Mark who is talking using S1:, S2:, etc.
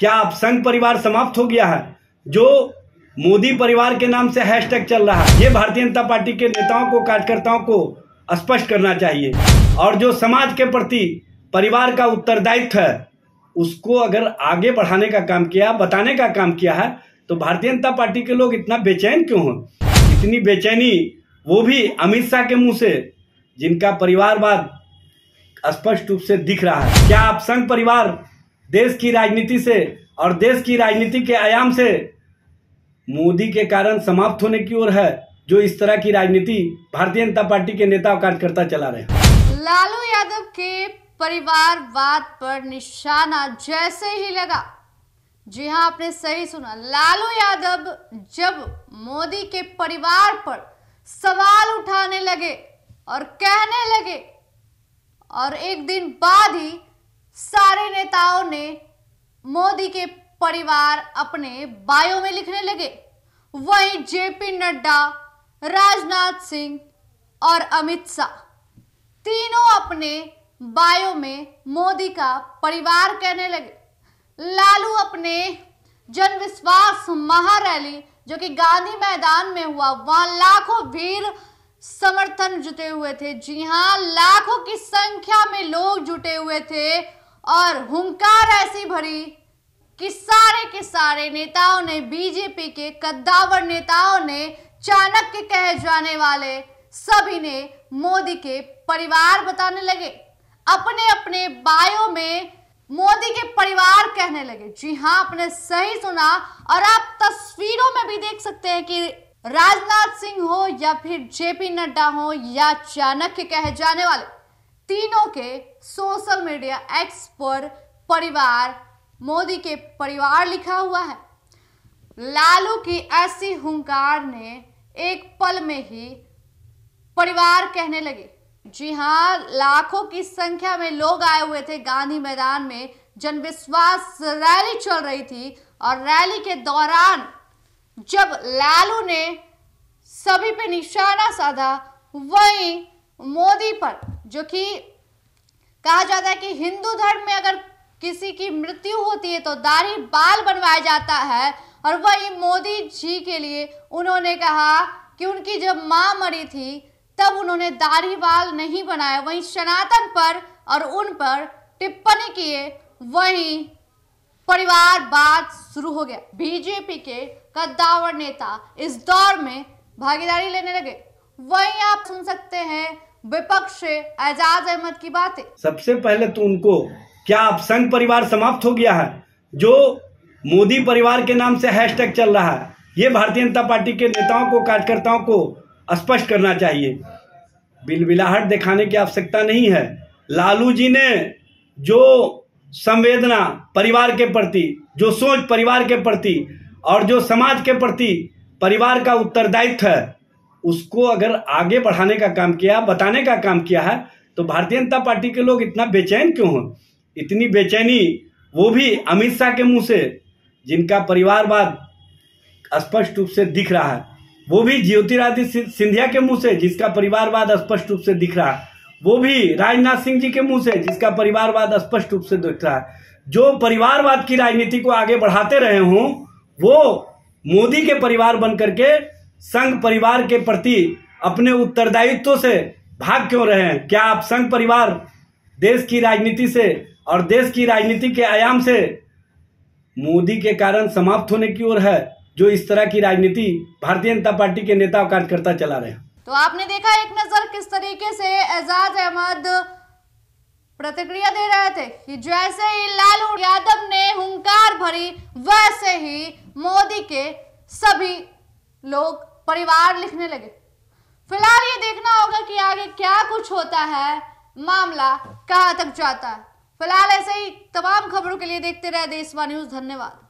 S1: क्या अब संघ परिवार समाप्त हो गया है जो मोदी परिवार के नाम से हैशटैग चल रहा है ये भारतीय जनता पार्टी के नेताओं को कार्यकर्ताओं को स्पष्ट करना चाहिए और जो समाज के प्रति परिवार का उत्तरदायित्व है उसको अगर आगे बढ़ाने का काम किया बताने का काम किया है तो भारतीय जनता पार्टी के लोग इतना बेचैन क्यों हैं इतनी बेचैनी वो भी अमित शाह के मुंह से जिनका परिवारवाद स्पष्ट रूप से दिख रहा है क्या आप संघ परिवार देश की राजनीति से और देश की राजनीति के आयाम से मोदी के कारण समाप्त होने की ओर है जो इस तरह की राजनीति भारतीय जनता पार्टी के नेता और कार्यकर्ता चला रहे
S2: लालू यादव के परिवारवाद पर निशाना जैसे ही लगा जी हाँ आपने सही सुना लालू यादव जब मोदी के परिवार पर सवाल उठाने लगे और कहने लगे और एक दिन बाद ही सारे नेताओं ने मोदी के परिवार अपने बायो में लिखने लगे वहीं जेपी नड्डा राजनाथ सिंह और अमित शाह तीनों अपने बायो में मोदी का परिवार कहने लगे लालू अपने जनविश्वास महारैली जो कि गांधी मैदान में हुआ वहां लाखों भीड़ समर्थन जुटे हुए थे जी हाँ लाखों की संख्या में लोग जुटे हुए थे और हुंकार ऐसी भरी कि सारे के सारे नेताओं ने बीजेपी के कद्दावर नेताओं ने चाणक्य कह जाने वाले सभी ने मोदी के परिवार बताने लगे अपने अपने बायो में मोदी के परिवार कहने लगे जी हाँ आपने सही सुना और आप तस्वीरों में भी देख सकते हैं कि राजनाथ सिंह हो या फिर जेपी नड्डा हो या चाणक्य कहे जाने वाले तीनों के सोशल मीडिया एक्स पर परिवार मोदी के परिवार लिखा हुआ है लालू की ऐसी हुंकार ने एक पल में ही परिवार कहने लगे जी हाँ लाखों की संख्या में लोग आए हुए थे गांधी मैदान में जनविश्वास रैली चल रही थी और रैली के दौरान जब लालू ने सभी पे निशाना साधा वहीं मोदी पर जो कि कहा जाता है कि हिंदू धर्म में अगर किसी की मृत्यु होती है तो दाढ़ी बाल बनवाया जाता है और वही मोदी जी के लिए उन्होंने कहा कि उनकी जब माँ मरी थी तब उन्होंने दाढ़ी बाल नहीं बनाया वहीं सनातन पर और उन पर टिप्पणी किए वहीं परिवारवाद शुरू हो गया बीजेपी के कद्दावर नेता इस दौर में भागीदारी लेने लगे वहीं आप सुन सकते हैं विपक्ष से एजाज अहमद की बातें
S1: सबसे पहले तो उनको क्या अब संघ परिवार समाप्त हो गया है जो मोदी परिवार के नाम से हैशटैग चल रहा है ये भारतीय जनता पार्टी के नेताओं को कार्यकर्ताओं को स्पष्ट करना चाहिए बिलबिलाहट दिखाने की आवश्यकता नहीं है लालू जी ने जो संवेदना परिवार के प्रति जो सोच परिवार के प्रति और जो समाज के प्रति परिवार का उत्तरदायित्व है उसको अगर आगे बढ़ाने का काम किया बताने का काम किया है तो भारतीय जनता पार्टी के लोग इतना बेचैन क्यों हो इतनी बेचैनी वो भी अमित शाह के मुंह से जिनका परिवारवाद स्पष्ट रूप से दिख रहा है वो भी ज्योतिरादित्य सिंधिया के मुंह से जिसका परिवारवाद स्पष्ट रूप से दिख रहा है वो भी राजनाथ सिंह जी के मुंह से जिसका परिवारवाद स्पष्ट रूप से दिख रहा है जो परिवारवाद की राजनीति को आगे बढ़ाते रहे हों वो मोदी के परिवार बनकर के संघ परिवार के प्रति अपने उत्तरदायित्व से भाग क्यों रहे हैं क्या आप संघ परिवार देश की राजनीति से और देश की राजनीति के आयाम से मोदी के कारण समाप्त होने की ओर है जो इस तरह की राजनीति भारतीय जनता पार्टी के नेता और कार्यकर्ता चला रहे हैं
S2: तो आपने देखा एक नजर किस तरीके से एजाज अहमद प्रतिक्रिया दे रहे थे कि जैसे ही लालू यादव ने हुंकार भरी वैसे ही मोदी के सभी लोग परिवार लिखने लगे फिलहाल ये देखना होगा कि आगे क्या कुछ होता है मामला कहाँ तक जाता है फिलहाल ऐसे ही तमाम खबरों के लिए देखते रहे देशवा न्यूज धन्यवाद